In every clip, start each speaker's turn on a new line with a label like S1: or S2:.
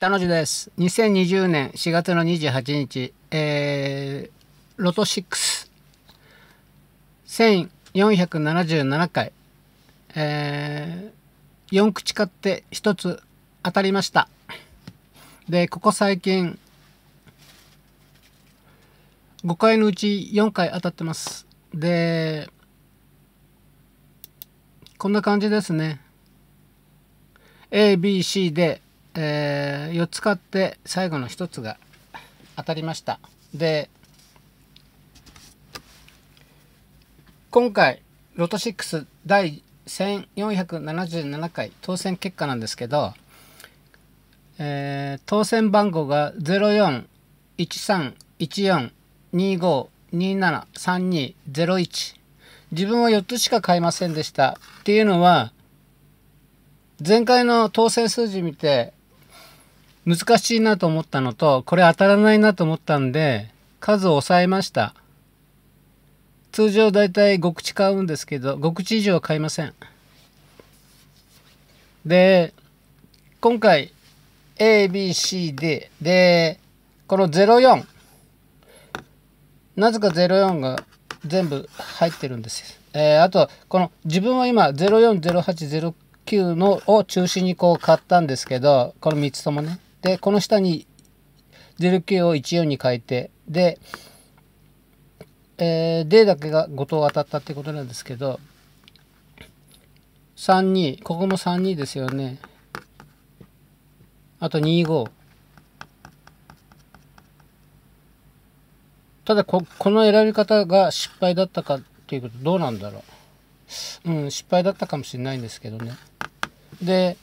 S1: 田野です。2020年4月の28日、えー、ロト6、1477回、えー、4口買って1つ当たりました。で、ここ最近、5回のうち4回当たってます。で、こんな感じですね。A、B、C で、えー、4つ買って最後の1つが当たりましたで今回ロト6第1477回当選結果なんですけど、えー、当選番号が04131425273201自分は4つしか買いませんでしたっていうのは前回の当選数字見て難しいなと思ったのと、これ当たらないなと思ったんで、数を抑えました。通常だいたい5口買うんですけど、5口以上は買いません。で、今回、A、B、C、D。で、この04。なぜか04が全部入ってるんです。えー、あと、この自分は今04、08、09のを中心にこう買ったんですけど、この3つともね。で、この下に09を14に変えて、で、えー、D だけが5等当たったってことなんですけど、32、ここも32ですよね。あと25。ただこ、この選び方が失敗だったかっていうことどうなんだろう。うん、失敗だったかもしれないんですけどね。で、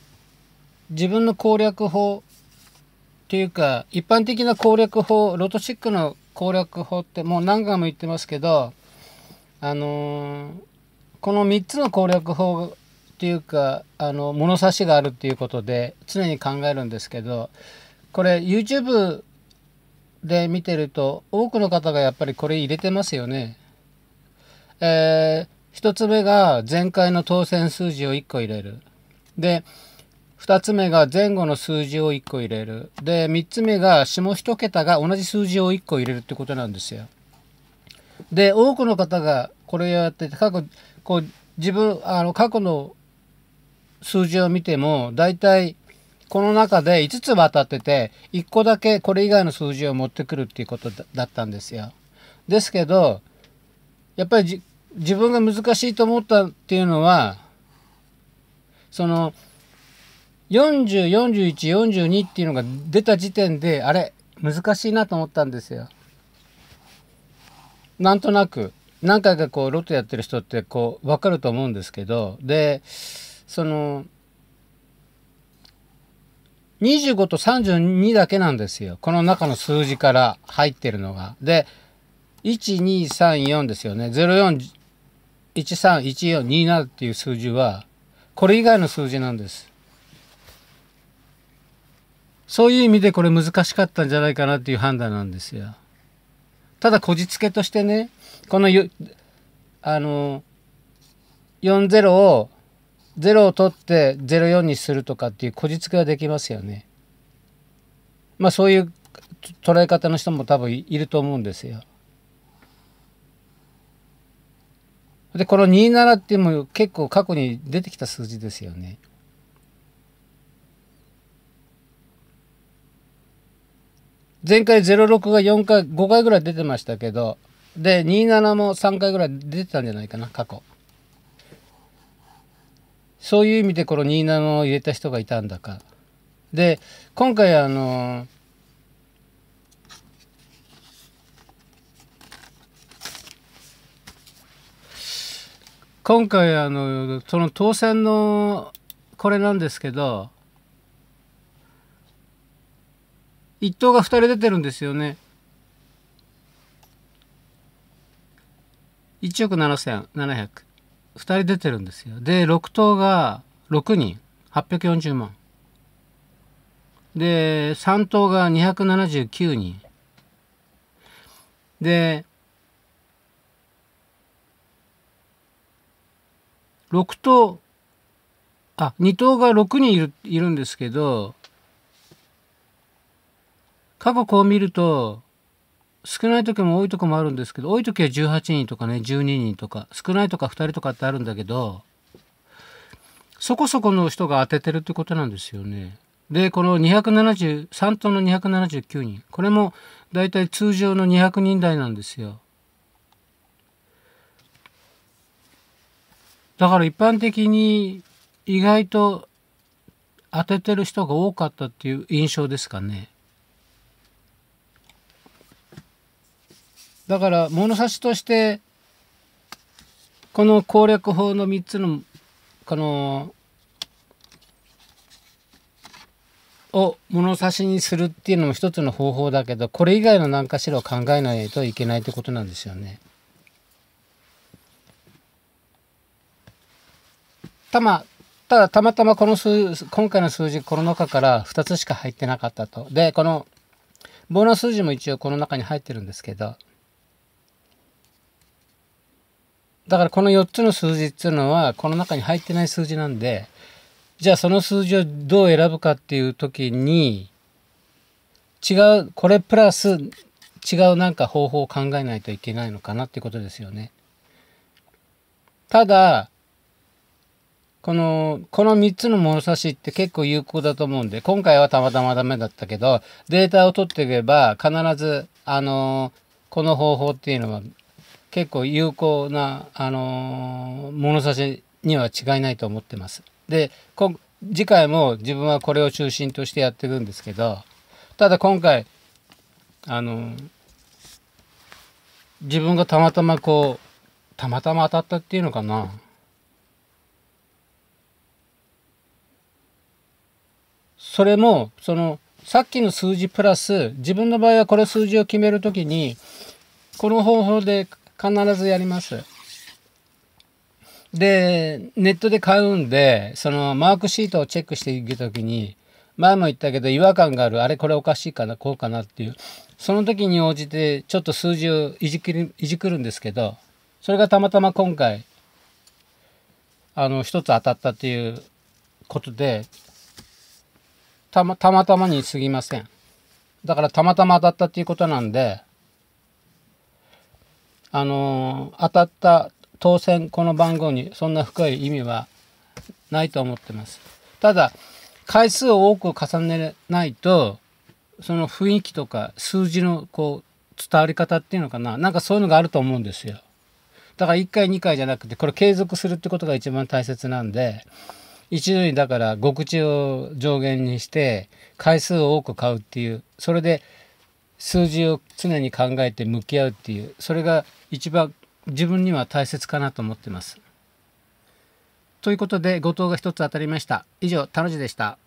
S1: 自分の攻略法っていうか、一般的な攻略法、ロト6の攻略法ってもう何回も言ってますけど、あのー、この3つの攻略法っていうか、あの、物差しがあるっていうことで常に考えるんですけど、これ YouTube で見てると多くの方がやっぱりこれ入れてますよね。えー、1つ目が前回の当選数字を1個入れる。で、2つ目が前後の数字を1個入れる。で、3つ目が下1桁が同じ数字を1個入れるってことなんですよ。で、多くの方がこれをやってて、過去、こう、自分、あの、過去の数字を見ても、大体、この中で5つ渡ってて、1個だけこれ以外の数字を持ってくるっていうことだったんですよ。ですけど、やっぱり自分が難しいと思ったっていうのは、その、40、41、42っていうのが出た時点で、あれ、難しいなと思ったんですよ。なんとなく、何回かこう、ロトやってる人ってこう、わかると思うんですけど、で、その、25と32だけなんですよ。この中の数字から入ってるのが。で、1234ですよね。04、131427っていう数字は、これ以外の数字なんです。そういう意味でこれ難しかったんじゃないかなっていう判断なんですよ。ただこじつけとしてねこのよあの40を0を取って04にするとかっていうこじつけはできますよね。まあそういう捉え方の人も多分いると思うんですよ。でこの27っていうのも結構過去に出てきた数字ですよね。前回06が4回、5回ぐらい出てましたけど、で、27も3回ぐらい出てたんじゃないかな、過去。そういう意味でこの27を入れた人がいたんだか。で、今回あのー、今回あのその当選のこれなんですけど1等が2人出てるんですよね。1億7700。2人出てるんですよ。で、6等が6人。840万。で、3等が279人。で、6等、あ、2等が6人いるいるんですけど、過去こう見ると、少ない時も多いとこもあるんですけど、多い時は18人とかね、12人とか、少ないとか2人とかってあるんだけど、そこそこの人が当ててるってことなんですよね。で、この273トの279人、これもだいたい通常の200人台なんですよ。だから一般的に意外と当ててる人が多かったっていう印象ですかね。だから物差しとしてこの攻略法の3つのこのを物差しにするっていうのも一つの方法だけどこれ以外の何かしらを考えないといけないってことなんですよね。たまただたまたまこの数今回の数字この中から2つしか入ってなかったと。でこのボーナス数字も一応この中に入ってるんですけど。だからこの4つの数字っていうのはこの中に入ってない数字なんでじゃあその数字をどう選ぶかっていう時に違うこれプラス違うなんか方法を考えないといけないのかなっていうことですよね。ただこのこの3つの物差しって結構有効だと思うんで今回はたまたまダメだったけどデータを取っていけば必ずあのこの方法っていうのは結構有効な、あのー、物差しには違いないと思ってます。で次回も自分はこれを中心としてやってるんですけどただ今回あの自分がたまたまこうたまたま当たったっていうのかなそれもそのさっきの数字プラス自分の場合はこれ数字を決めるときにこの方法で必ずやります。で、ネットで買うんで、そのマークシートをチェックしていくときに、前も言ったけど違和感がある、あれこれおかしいかな、こうかなっていう、その時に応じてちょっと数字をいじくるいじくるんですけど、それがたまたま今回、あの、一つ当たったっていうことで、たま、たまたまに過ぎません。だからたまたま当たったっていうことなんで、あの当たった当選この番号にそんな深い意味はないと思ってます。ただ回数を多く重ねないとその雰囲気とか数字のこう伝わり方っていうのかななんかそういうのがあると思うんですよ。だから1回2回じゃなくてこれ継続するってことが一番大切なんで一度にだから極地を上限にして回数を多く買うっていうそれで数字を常に考えて向き合うっていうそれが一番自分には大切かなと思ってます。ということで、後藤が一つ当たりました。以上、田の字でした。